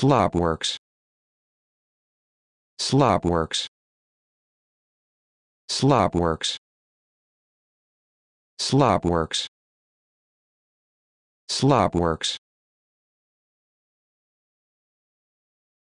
Slopworks. Slopworks. Slopworks. Slopworks. Slopworks.